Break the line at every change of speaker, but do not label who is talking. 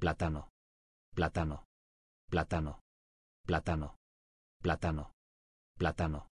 plátano, plátano, plátano, plátano, plátano, plátano.